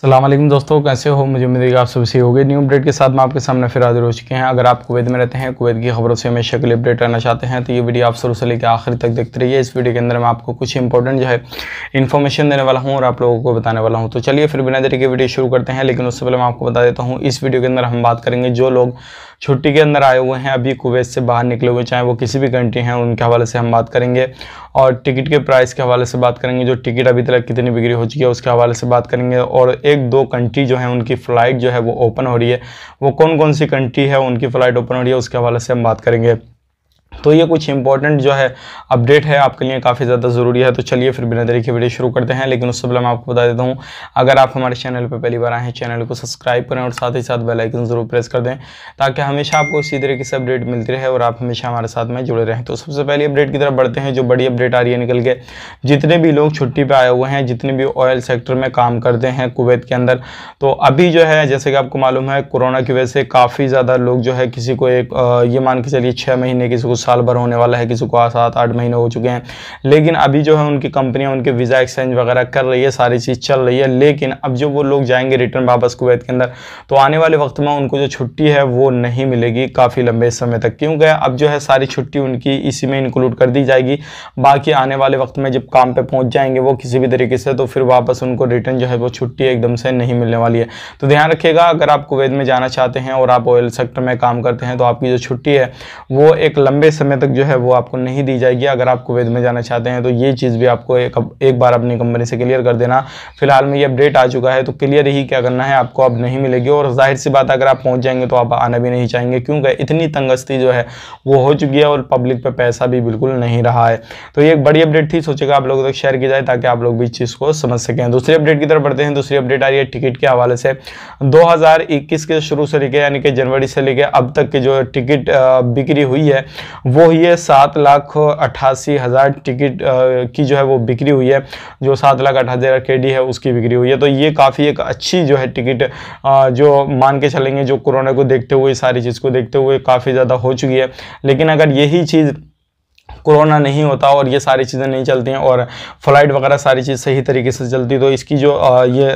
सलाम दोस्तों कैसे हो मुझे उम्मीद है आप सब सही होगी न्यू अपडेट के साथ में आपके सामने फिर हाजिर हो चुके हैं अगर आप कुवैत में रहते हैं कुवैत की खबरों से हमेशा के लिए अपडेट रहना चाहते हैं तो ये वीडियो आप शुरू से लेकर आखिर तक देखते रहिए इस वीडियो के अंदर मैं आपको कुछ इंपॉर्टेंट जो है इन्फॉर्मेशन देने वाला हूँ और आप लोगों को बताने वाला हूँ तो चलिए फिर बिना के वीडियो शुरू करते हैं लेकिन उससे पहले मैं आपको बता देता हूँ इस वीडियो के अंदर हम बात करेंगे जो लोग छुट्टी के अंदर आए हुए हैं अभी कुवैत से बाहर निकले हुए चाहे वो किसी भी कंट्री हैं उनके हवाले से हम बात करेंगे और टिकट के प्राइस के हवाले से बात करेंगे जो टिकट अभी तक कितनी बिक्री हो चुकी है उसके हवाले से बात करेंगे और एक दो कंट्री जो है उनकी फ़्लाइट जो है वो ओपन हो रही है वो कौन कौन सी कंट्री है उनकी फ़्लाइट ओपन हो रही है उसके हवाले से हम बात करेंगे तो ये कुछ इंपॉर्टेंट जो है अपडेट है आपके लिए काफ़ी ज़्यादा ज़रूरी है तो चलिए फिर बिना देरी के वीडियो शुरू करते हैं लेकिन उससे पहले मैं आपको बता देता हूँ अगर आप हमारे चैनल पर पहली बार आए हैं चैनल को सब्सक्राइब करें और साथ ही साथ बेल आइकन ज़रूर प्रेस कर दें ताकि हमेशा आपको इसी तरीके से अपडेट मिलती रहे और आप हमेशा हमारे साथ में जुड़े रहें तो सबसे पहले अपडेट की तरफ बढ़ते हैं जो बड़ी अपडेट आ रही है निकल के जितने भी लोग छुट्टी पर आए हुए हैं जितने भी ऑयल सेक्टर में काम करते हैं कुवैत के अंदर तो अभी जो है जैसे कि आपको मालूम है कोरोना की वजह से काफ़ी ज़्यादा लोग जो है किसी को एक ये मान के चलिए छः महीने किसी को साल भर होने वाला है किसी को सात आठ महीने हो चुके हैं लेकिन अभी जो है उनकी कंपनियाँ उनके वीज़ा एक्सचेंज वगैरह कर रही है सारी चीज़ चल रही है लेकिन अब जो वो लोग जाएंगे रिटर्न वापस कुवैत के अंदर तो आने वाले वक्त में उनको जो छुट्टी है वो नहीं मिलेगी काफ़ी लंबे समय तक क्योंकि अब जो है सारी छुट्टी उनकी इसी में इंक्लूड कर दी जाएगी बाकी आने वाले वक्त में जब काम पर पहुँच जाएंगे वो किसी भी तरीके से तो फिर वापस उनको रिटर्न जो है वो छुट्टी एकदम से नहीं मिलने वाली है तो ध्यान रखिएगा अगर आप कुवैत में जाना चाहते हैं और आप ऑयल सेक्टर में काम करते हैं तो आपकी जो छुट्टी है वो एक लंबे समय तक जो है वो आपको नहीं दी जाएगी अगर आप कुवैत में जाना चाहते हैं तो ये चीज़ भी आपको एक, एक बार अपनी कंपनी से क्लियर कर देना फिलहाल में ये अपडेट आ चुका है तो क्लियर ही क्या करना है आपको अब नहीं मिलेगी और जाहिर सी बात अगर आप पहुँच जाएंगे तो आप आना भी नहीं चाहेंगे क्योंकि इतनी तंगस्ती जो है वो हो चुकी है और पब्लिक पर पैसा भी बिल्कुल नहीं रहा है तो ये एक बड़ी अपडेट थी सोचेगा आप लोगों तक शेयर की जाए ताकि आप लोग भी इस चीज़ को समझ सकें दूसरी अपडेट की तरफ बढ़ते हैं दूसरी अपडेट आ रही है टिकट के हवाले से 2021 के शुरू से लेकर यानी कि जनवरी से लेकर अब तक की जो टिकट बिक्री हुई है वो ये सात लाख अट्ठासी हज़ार टिकट की जो है वो बिक्री हुई है जो सात लाख अट्ठासी हज़ार के डी है उसकी बिक्री हुई है तो ये काफ़ी एक अच्छी जो है टिकट जो मान के चलेंगे जो कोरोना को देखते हुए सारी चीज़ को देखते हुए काफ़ी ज़्यादा हो चुकी है लेकिन अगर यही चीज़ कोरोना नहीं होता और ये सारी चीज़ें नहीं चलती हैं और फ्लाइट वगैरह सारी चीज़ सही तरीके से चलती तो इसकी जो ये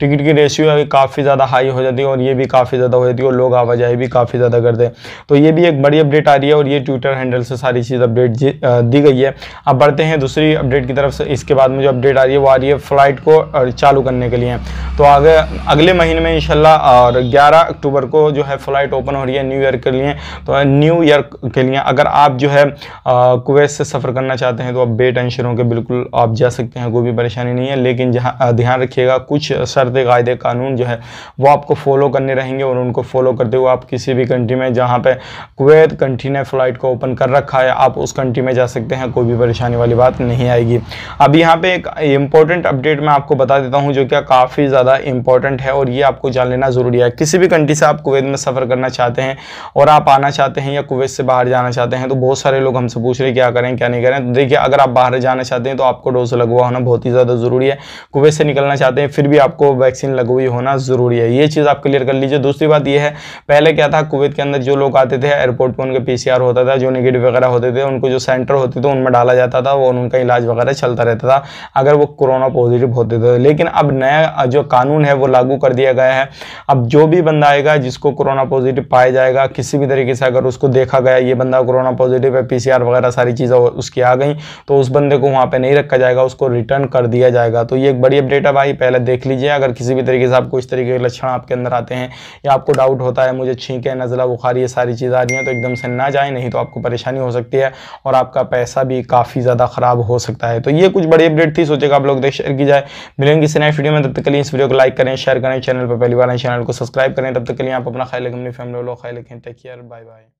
टिकट की रेशियो है काफ़ी ज़्यादा हाई हो जाती है और ये भी काफ़ी ज़्यादा हो जाती है और लोग आवाजाही भी काफ़ी ज़्यादा करते हैं तो ये भी एक बड़ी अपडेट आ रही है और ये ट्विटर हैंडल से सारी चीज़ अपडेट दी गई है अब बढ़ते हैं दूसरी अपडेट की तरफ से इसके बाद में जो अपडेट आ रही है वो आ रही है फ़्लाइट को चालू करने के लिए तो आगे अगले महीने में इनशाला और ग्यारह अक्टूबर को जो है फ़्लाइट ओपन हो रही है न्यू ईयर के लिए तो न्यू ईयर के लिए अगर आप जो है आ, कुवैत से सफ़र करना चाहते हैं तो आप बेटेंशन होकर बिल्कुल आप जा सकते हैं कोई भी परेशानी नहीं है लेकिन जहाँ ध्यान रखिएगा कुछ शर्त कायदे कानून जो है वो आपको फॉलो करने रहेंगे और उनको फॉलो करते हुए आप किसी भी कंट्री में जहाँ पर कुवैत कंट्री ने फ़्लाइट को ओपन कर रखा है आप उस कंट्री में जा सकते हैं कोई भी परेशानी वाली बात नहीं आएगी अब यहाँ पर एक इम्पॉर्टेंट अपडेट मैं आपको बता देता हूँ जो क्या काफ़ी ज़्यादा इंपॉर्टेंट है और ये आपको जान लेना ज़रूरी है किसी भी कंट्री से आप कुवैत में सफ़र करना चाहते हैं और आप आना चाहते हैं या कुवैत से बाहर जाना चाहते हैं तो बहुत सारे लोग हमसे पूछ रहे क्या करें क्या नहीं करें तो देखिए अगर आप बाहर जाना चाहते हैं तो आपको डोज लगवा होना बहुत ही ज़्यादा ज़रूरी है कुवैत से निकलना चाहते हैं फिर भी आपको वैक्सीन लगवाई होना ज़रूरी है ये चीज़ आप क्लियर कर लीजिए दूसरी बात यह है पहले क्या था कुवैत के अंदर जो लोग आते थे एयरपोर्ट पर उनके पी होता था जो निगेटिव वगैरह होते थे उनको जो सेंटर होते थे उनमें डाला जाता था वो उनका इलाज वगैरह चलता रहता था अगर वो कोरोना पॉजिटिव होते थे लेकिन अब नया जो कानून है वो लागू कर दिया गया है अब जो भी बंदा आएगा जिसको कोरोना पॉजिटिव पाया जाएगा किसी भी तरीके से अगर उसको देखा गया ये बंदा कोरोना पॉजिटिव है पीसीआर वगैरह वगैरह सारी चीज़ें उसकी आ गई तो उस बंदे को वहाँ पर नहीं रखा जाएगा उसको रिटर्न कर दिया जाएगा तो ये एक बड़ी अपडेट है भाई पहले देख लीजिए अगर किसी भी तरीके से आपको इस तरीके के लक्षण आपके अंदर आते हैं या आपको डाउट होता है मुझे है नज़ला बुखार ये सारी चीजें आ रही हैं तो एकदम से ना जाए नहीं तो आपको परेशानी हो सकती है और आपका पैसा भी काफ़ी ज़्यादा ख़राब हो सकता है तो ये कुछ बड़ी अपडेट थी सोचेगा आप लोग देख शेयर की जाए मिलेंगे किसी नेक्स्ट वीडियो में तब तक के लिए इस वीडियो को लाइक करें शेयर करें चैनल पर पहली बार चैनल को सब्सक्राइब करें तब तक के लिए आप अपना ख्याल रखें अपनी फैमिली वालों ख्याल रखें टेक केयर बाय बाय